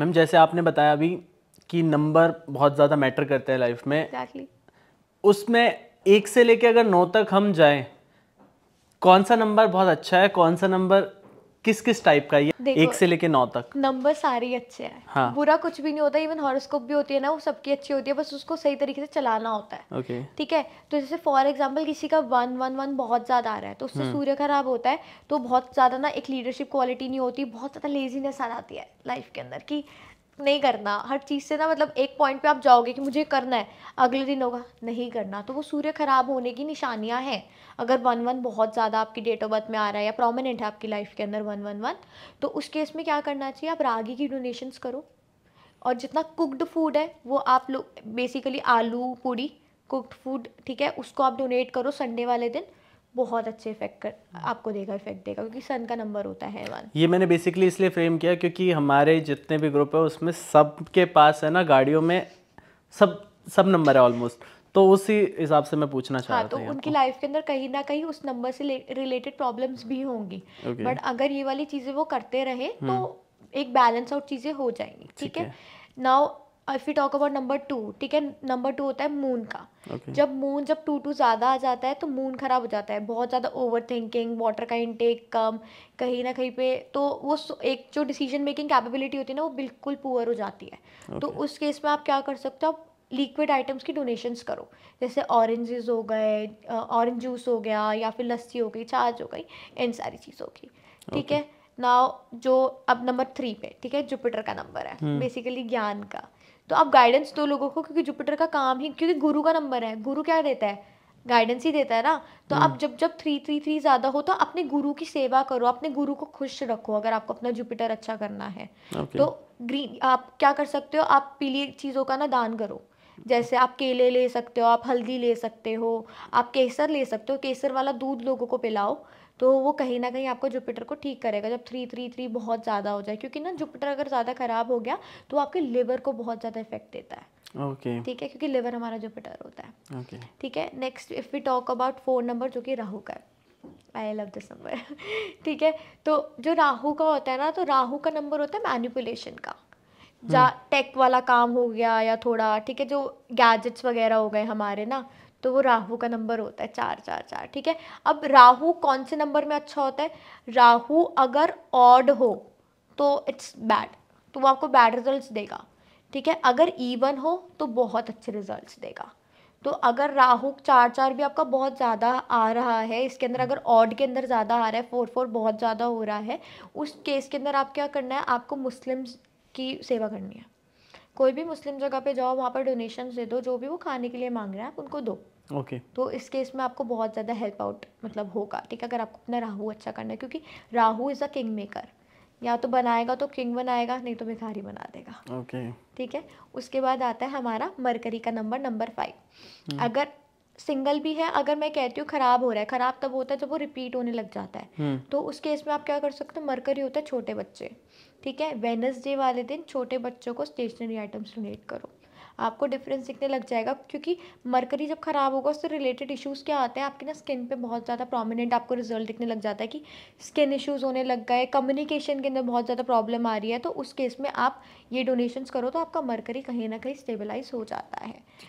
Ma'am जैसे आपने बताया अभी कि नंबर बहुत ज़्यादा मैटर करते हैं लाइफ में exactly. उसमें एक से लेके अगर नौ तक हम जाएं कौन सा नंबर बहुत अच्छा है कौन सा नंबर किस किस टाइप का ये एक से लेके नौ तक नंबर सारे अच्छे हैं हाँ. बुरा कुछ भी नहीं होता इवन हॉरोस्कोप भी होती है ना वो सबकी अच्छी होती है बस उसको सही तरीके से चलाना होता है ओके ठीक है तो जैसे फॉर एग्जाम्पल किसी का वन वन वन बहुत ज्यादा आ रहा है तो उससे हम्म। सूर्य खराब होता है तो बहुत ज्यादा ना एक लीडरशिप क्वालिटी नहीं होती बहुत ज्यादा लेजीनेस आ जाती है लाइफ के अंदर की नहीं करना हर चीज़ से ना मतलब एक पॉइंट पे आप जाओगे कि मुझे करना है अगले दिन होगा नहीं करना तो वो सूर्य खराब होने की निशानियां हैं अगर वन वन बहुत ज़्यादा आपकी डेट ऑफ बर्थ में आ रहा है या प्रोमिनेंट है आपकी लाइफ के अंदर वन वन वन तो उस केस में क्या करना चाहिए आप रागी की डोनेशंस करो और जितना कुकड फूड है वो आप लोग बेसिकली आलू पूड़ी कुकड फूड ठीक है उसको आप डोनेट करो संडे वाले दिन बहुत अच्छे इफेक्ट कर आपको देगा इफेक्ट देगा क्योंकि सन का नंबर होता है वन ये मैंने बेसिकली इसलिए फ्रेम किया क्योंकि हमारे जितने भी ग्रुप है उसमें सब के पास है ना गाड़ियों में सब सब नंबर है ऑलमोस्ट तो उसी हिसाब से मैं पूछना चाहता हाँ, तो उनकी लाइफ के अंदर कहीं ना कहीं उस नंबर से रिलेटेड प्रॉब्लम्स भी होंगी okay. बट अगर ये वाली चीज़ें वो करते रहे हम्म। तो एक बैलेंस आउट चीज़ें हो जाएंगी ठीक है now if you talk about number two ठीक है नंबर टू होता है मून का जब मून जब टू टू ज़्यादा आ जाता है तो मून ख़राब हो जाता है बहुत ज़्यादा ओवर थिंकिंग वाटर का इनटेक कम कहीं ना कहीं पे तो वो एक जो डिसीजन मेकिंग कैपेबिलिटी होती है ना वो बिल्कुल पुअर हो जाती है तो okay. तो उस केस में आप क्या कर सकते हो आप लिक्विड आइटम्स की डोनेशंस करो जैसे ऑरेंजेस हो गए ऑरेंज जूस हो गया या फिर लस्सी हो गई छाछ हो गई इन सारी चीज़ों की ठीक है नाउ जो अब नंबर थ्री पे ठीक है जुपिटर का नंबर है बेसिकली hmm. ज्ञान का तो आप गाइडेंस दो लोगों को क्योंकि जुपिटर का काम ही क्योंकि गुरु का नंबर है गुरु क्या देता है गाइडेंस ही देता है ना तो आप हम्म। जब जब थ्री थ्री थ्री ज़्यादा हो तो अपने गुरु की सेवा करो अपने गुरु को खुश रखो अगर आपको अपना जुपिटर अच्छा करना है okay. तो ग्रीन आप क्या कर सकते हो आप पीली चीज़ों का ना दान करो जैसे आप केले ले सकते हो आप हल्दी ले सकते हो आप केसर ले सकते हो केसर वाला दूध लोगों को पिलाओ तो वो कहीं ना कहीं आपको जुपिटर को ठीक करेगा जब थ्री थ्री थ्री बहुत ज़्यादा हो जाए क्योंकि ना जुपिटर अगर ज़्यादा ख़राब हो गया तो आपके लिवर को बहुत ज़्यादा इफेक्ट देता है ओके okay. ठीक है क्योंकि लिवर हमारा जुपिटर होता है ओके okay. ठीक है next if we talk about four number जो कि राहु का है आई लव दिस नंबर ठीक है तो जो राहु का होता है ना तो राहु का नंबर होता है मैनिपुलेशन का हम्म। जा टेक वाला काम हो गया या थोड़ा ठीक है जो गैजेट्स वगैरह हो गए हमारे ना तो वो राहु का नंबर होता है चार चार चार ठीक है अब राहु कौन से नंबर में अच्छा होता है राहु अगर ऑड हो तो इट्स बैड तो वो आपको बैड रिजल्ट्स देगा ठीक है अगर इवन हो तो बहुत अच्छे रिजल्ट्स देगा तो अगर राहु चार चार भी आपका बहुत ज़्यादा आ रहा है इसके अंदर अगर ऑड के अंदर ज़्यादा आ रहा है फोर फोर बहुत ज़्यादा हो रहा है उस केस के अंदर आप क्या करना है आपको मुस्लिम्स की सेवा करनी है कोई भी मुस्लिम जगह पे जाओ वहाँ पर डोनेशन दे दो जो भी वो खाने के लिए मांग रहे हैं आप उनको दो ओके okay. तो इस केस में आपको बहुत ज़्यादा हेल्प आउट मतलब होगा ठीक है अगर आपको अपना राहु अच्छा करना है क्योंकि Rahu is a kingmaker या तो बनाएगा तो किंग बनाएगा नहीं तो भिखारी बना देगा ओके okay. ठीक है उसके बाद आता है हमारा मरकरी का नंबर नंबर फाइव अगर सिंगल भी है अगर मैं कहती हूँ खराब हो रहा है खराब तब होता है जब वो रिपीट होने लग जाता है हम्म। तो उस केस में आप क्या कर सकते हो मरकरी होता है छोटे बच्चे ठीक है वेनसडे वाले दिन छोटे बच्चों को स्टेशनरी आइटम्स डोनेट करो आपको डिफरेंस दिखने लग जाएगा क्योंकि मरकरी जब ख़राब होगा उससे रिलेटेड इश्यूज़ क्या आते हैं आपके ना स्किन पे बहुत ज़्यादा प्रोमिनेंट आपको रिजल्ट दिखने लग जाता है कि स्किन इश्यूज़ होने लग गए कम्युनिकेशन के अंदर बहुत ज़्यादा प्रॉब्लम आ रही है तो उस केस में आप ये डोनेशंस करो तो आपका मरकरी कहीं ना कहीं स्टेबलाइज हो जाता है